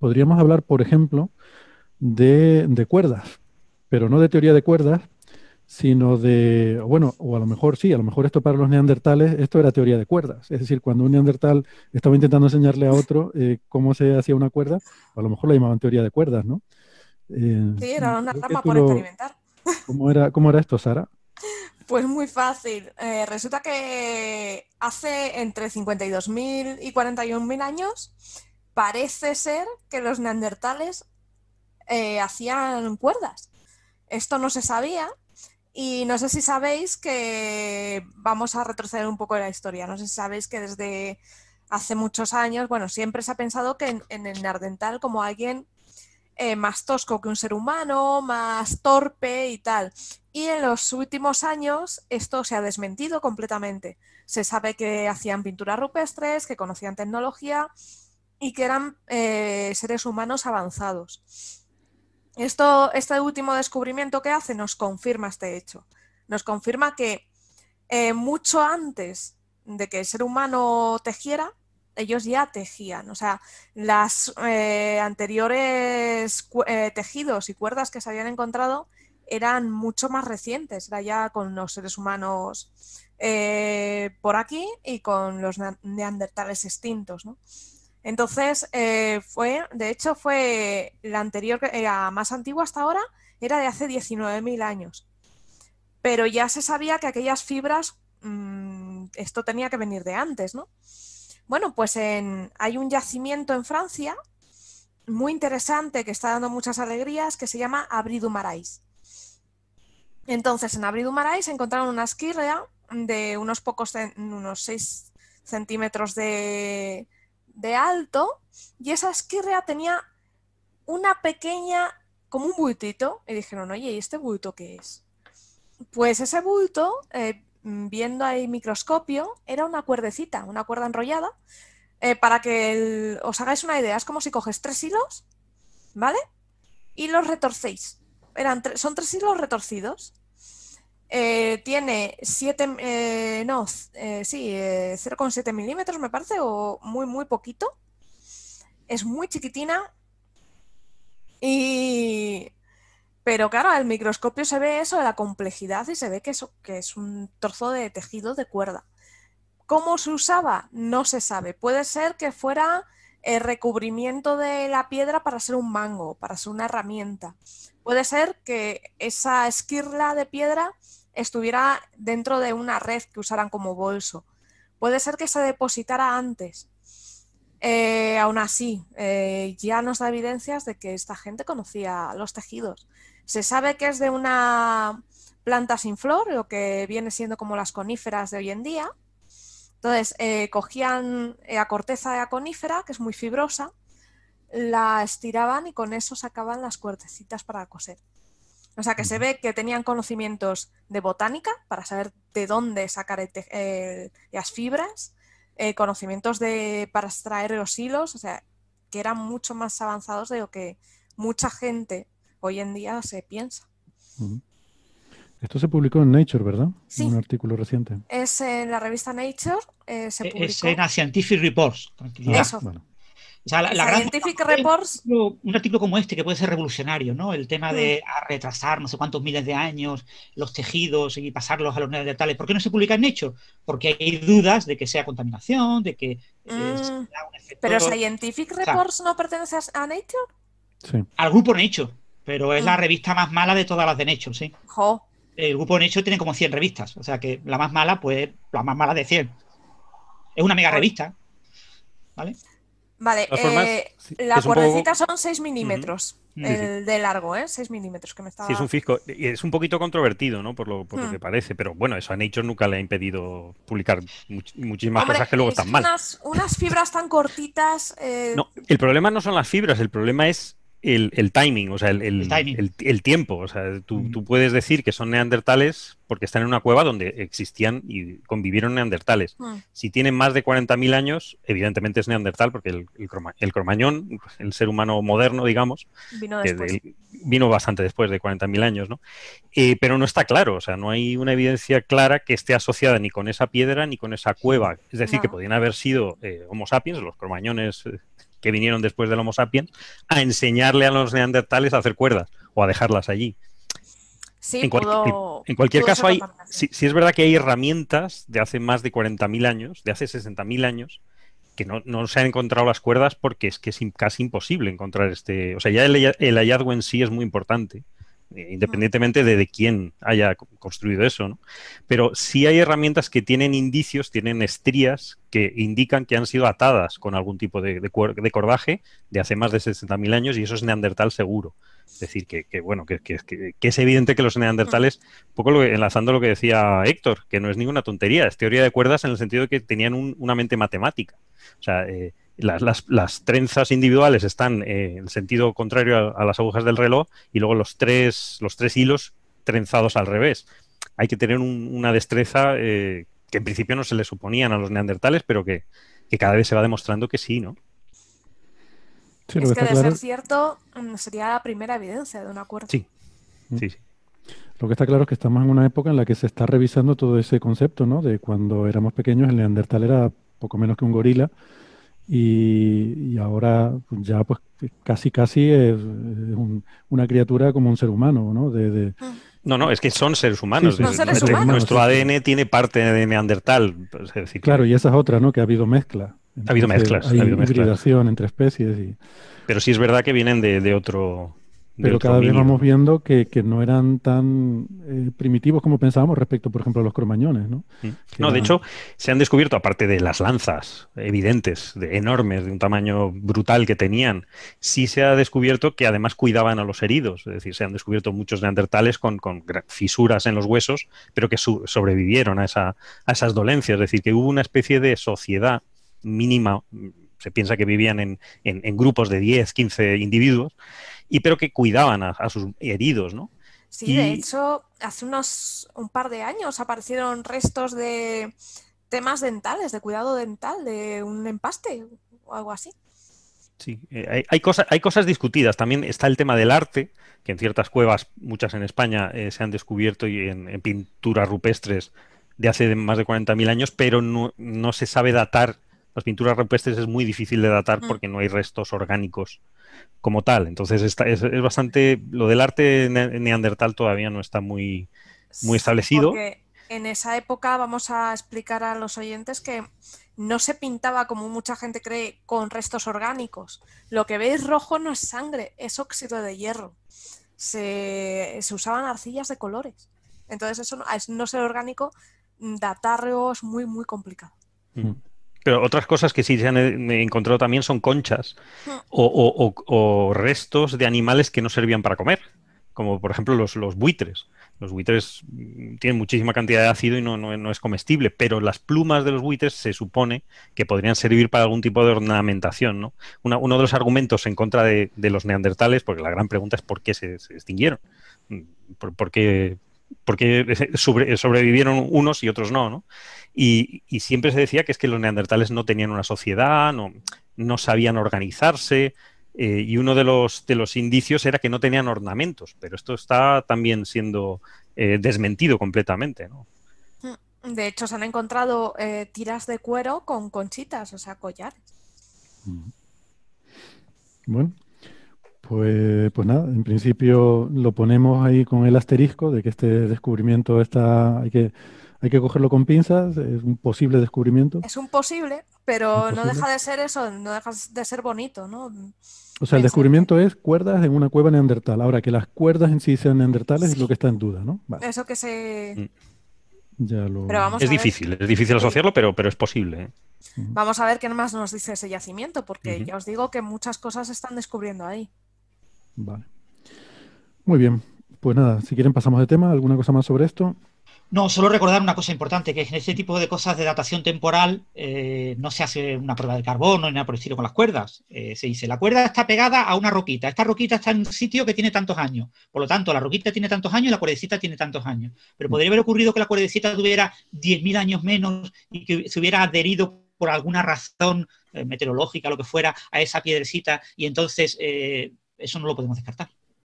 Podríamos hablar, por ejemplo, de, cuerdas, pero no de teoría de cuerdas, sino de, bueno, o a lo mejor sí, a lo mejor esto para los neandertales, esto era teoría de cuerdas. Es decir, cuando un neandertal estaba intentando enseñarle a otro eh, cómo se hacía una cuerda, a lo mejor la llamaban teoría de cuerdas, ¿no? Eh, sí, era una rama por experimentar. ¿cómo era, esto, Sara? Pues muy fácil. Eh, resulta que hace entre 52.000 y 41.000 años parece ser que los neandertales eh, hacían cuerdas. Esto no se sabía y no sé si sabéis que vamos a retroceder un poco en la historia. No sé si sabéis que desde hace muchos años, bueno, siempre se ha pensado que en, el neandertal como alguien eh, más tosco que un ser humano, más torpe y tal. Y en los últimos años esto se ha desmentido completamente. Se sabe que hacían pinturas rupestres, que conocían tecnología y que eran eh, seres humanos avanzados. Esto, este último descubrimiento que hace nos confirma este hecho. Nos confirma que eh, mucho antes de que el ser humano tejiera, ellos ya tejían. O sea, las eh, anteriores tejidos y cuerdas que se habían encontrado eran mucho más recientes, era ya con los seres humanos por aquí y con los neandertales extintos. ¿no? Entonces, eh, fue, de hecho, fue la anterior, eh, la más antigua hasta ahora, era de hace 19.000 años. Pero ya se sabía que aquellas fibras, mm, esto tenía que venir de antes, ¿no? Bueno, pues hay un yacimiento en Francia muy interesante que está dando muchas alegrías que se llama Abridumarais. Entonces, en Abridumarais encontraron una esquirla de unos pocos, unos 6 centímetros de, de alto y esa esquirria tenía una pequeña, como un bultito, y dijeron, oye, ¿y este bulto qué es? Pues ese bulto, eh, viendo ahí microscopio, era una cuerdecita, una cuerda enrollada, eh, para que os hagáis una idea, es como si coges tres hilos, ¿vale? Y los retorcéis. Eran son tres hilos retorcidos. Eh, tiene 7, eh, no, eh, sí, 0,7 eh, milímetros me parece, o muy, muy poquito. Es muy chiquitina. Y... Pero claro, al microscopio se ve eso, la complejidad, y se ve que, eso, que es un trozo de tejido de cuerda. ¿Cómo se usaba? No se sabe. Puede ser que fuera el recubrimiento de la piedra para ser un mango, para ser una herramienta. Puede ser que esa esquirla de piedra estuviera dentro de una red que usaran como bolso. Puede ser que se depositara antes. Eh, aún así, eh, ya nos da evidencias de que esta gente conocía los tejidos. Se sabe que es de una planta sin flor, lo que viene siendo como las coníferas de hoy en día. Entonces, eh, cogían la corteza de la conífera, que es muy fibrosa, la estiraban y con eso sacaban las cuertecitas para coser. O sea que se ve que tenían conocimientos de botánica para saber de dónde sacar las fibras, eh, conocimientos de, para extraer los hilos, o sea, que eran mucho más avanzados de lo que mucha gente hoy en día se piensa. Esto se publicó en Nature, ¿verdad? un artículo reciente. Es en la revista Nature. Eh, se e-, publicó. Es en Scientific Reports. Eso. Scientific Un artículo, como este que puede ser revolucionario, ¿no? El tema de mm. retrasar no sé cuántos miles de años los tejidos y pasarlos a los neandertales. ¿Por qué no se publica en Nature? Porque hay dudas de que sea contaminación, de que. Eh, mm, pero Scientific Reports no pertenece a Nature. Sí. Al grupo Nature, pero es la mm. revista más mala de todas las de Nature, sí. El grupo Nature tiene como 100 revistas, o sea que la más mala, pues la más mala de 100. Es una mega revista. ¿Vale? Vale, las eh, la son 6 milímetros el de largo, ¿eh? 6 milímetros que me estaba... Sí, es un fisco. Es un poquito controvertido, ¿no? Por lo, por hmm. que parece, pero bueno, eso a Nature nunca le ha impedido publicar muchísimas cosas que luego están mal. Unas, unas fibras tan cortitas... Eh, no, el problema no son las fibras, el problema es el, timing, o sea, el, el, tiempo. O sea, tú, tú puedes decir que son neandertales, porque están en una cueva donde existían y convivieron neandertales. Ah. Si tienen más de 40.000 años, evidentemente es neandertal, porque el, cromañón, el ser humano moderno, digamos, vino, bastante después de 40.000 años, ¿no? Eh, pero no está claro, o sea, no hay una evidencia clara que esté asociada ni con esa piedra ni con esa cueva. Es decir, que podían haber sido eh, Homo sapiens, los cromañones eh, que vinieron después del Homo sapiens, a enseñarle a los neandertales a hacer cuerdas o a dejarlas allí en, cualquier caso, hay, sí, es verdad que hay herramientas de hace más de 40.000 años, de hace 60.000 años, que no, se han encontrado las cuerdas porque es que es casi imposible encontrar este... O sea, ya el hallazgo en sí es muy importante. Eh, independientemente de, quién haya construido eso. Pero sí hay herramientas que tienen indicios, tienen estrías que indican que han sido atadas con algún tipo de, de, cordaje de hace más de 60.000 años y eso es neandertal seguro. Es decir, que, bueno, que, es evidente que los neandertales, un poco enlazando lo que decía Héctor, que no es ninguna tontería, es teoría de cuerdas en el sentido de que tenían una mente matemática. O sea, eh, las, trenzas individuales están eh, en sentido contrario a, las agujas del reloj y luego los tres, los tres hilos trenzados al revés. Hay que tener una destreza eh, que en principio no se le suponían a los neandertales, pero que, cada vez se va demostrando que sí, ¿no? es que, de ser cierto, mm, sería la primera evidencia de un acuerdo. Sí, mm. sí, sí. Lo que está claro es que estamos en una época en la que se está revisando todo ese concepto, ¿no? De cuando éramos pequeños, el Neandertal era poco menos que un gorila, y, ahora pues, ya pues casi casi es, una criatura como un ser humano, ¿no? Ah. No, no, es que son seres humanos. Nuestro ADN tiene parte de neandertal. Pues, claro, y esa es otra, ¿no? Que ha habido mezcla. ha habido mezclas. Hay ha habido hibridación entre especies. Pero sí es verdad que vienen de otro pero cada vez vamos viendo que, no eran tan eh, primitivos como pensábamos respecto, por ejemplo, a los cromañones, ¿no? Mm. No, de hecho, se han descubierto, aparte de las lanzas evidentes, de, enormes, de un tamaño brutal que tenían, sí se ha descubierto que además cuidaban a los heridos. Es decir, se han descubierto muchos neandertales con, fisuras en los huesos, pero que sobrevivieron a, esas dolencias. Es decir, que hubo una especie de sociedad mínima mm, se piensa que vivían en, en, grupos de 10, 15 individuos, y pero que cuidaban a, sus heridos, ¿no? Sí, de hecho, hace unos un par de años aparecieron restos de temas dentales, de cuidado dental, de un empaste o algo así. Sí, eh, hay, hay, hay, cosas discutidas. También está el tema del arte, que en ciertas cuevas, muchas en España, eh, se han descubierto y en, pinturas rupestres de hace más de 40.000 años, pero no, se sabe datar las pinturas rupestres es muy difícil de datar mm. porque no hay restos orgánicos como tal. Entonces es, bastante, lo del arte neandertal todavía no está muy, muy establecido. Porque en esa época vamos a explicar a los oyentes que no se pintaba como mucha gente cree con restos orgánicos. Lo que veis rojo no es sangre, es óxido de hierro. Se, se usaban arcillas de colores. Entonces eso no, es no ser orgánico, mm, datarlo es muy, muy complicado. Mm. Pero otras cosas que sí se han eh, encontrado también son conchas o, restos de animales que no servían para comer, como por ejemplo los, buitres. Los buitres mm, tienen muchísima cantidad de ácido y no, es comestible, pero las plumas de los buitres se supone que podrían servir para algún tipo de ornamentación. ¿no? uno de los argumentos en contra de, los neandertales, porque la gran pregunta es por qué se, extinguieron, mm, por qué porque eh, sobrevivieron unos y otros no, ¿no? Y, siempre se decía que es que los neandertales no tenían una sociedad, no, sabían organizarse, eh, y uno de los, indicios era que no tenían ornamentos, pero esto está también siendo eh, desmentido completamente, mm, De hecho, se han encontrado tiras de cuero con conchitas, o sea, collares. Bueno, pues, pues, nada, en principio lo ponemos ahí con el asterisco de que este descubrimiento está, hay que, hay que cogerlo con pinzas, es un posible descubrimiento. Es un posible, pero no deja de ser eso, no deja de ser bonito, ¿no? O sea, el descubrimiento es cuerdas en una cueva neandertal. Ahora, que las cuerdas en sí sean neandertales es lo que está en duda, ¿no? Eso que se... Mm. Ya lo... es difícil, es difícil asociarlo, pero, pero es posible. ¿eh? Vamos a ver qué más nos dice ese yacimiento, porque ya os digo que muchas cosas se están descubriendo ahí. Vale. Muy bien. Pues nada, si quieren pasamos de tema. ¿Alguna cosa más sobre esto? No, solo recordar una cosa importante, que en este tipo de cosas de datación temporal eh, no se hace una prueba de carbono ni nada por el estilo con las cuerdas. Eh, se dice, la cuerda está pegada a una roquita, esta roquita está en un sitio que tiene tantos años. Por lo tanto, la roquita tiene tantos años y la cuerdecita tiene tantos años. Pero mm. podría haber ocurrido que la cuerdecita tuviera 10.000 años menos y que se hubiera adherido por alguna razón eh, meteorológica, lo que fuera, a esa piedrecita y entonces eso no lo podemos descartar.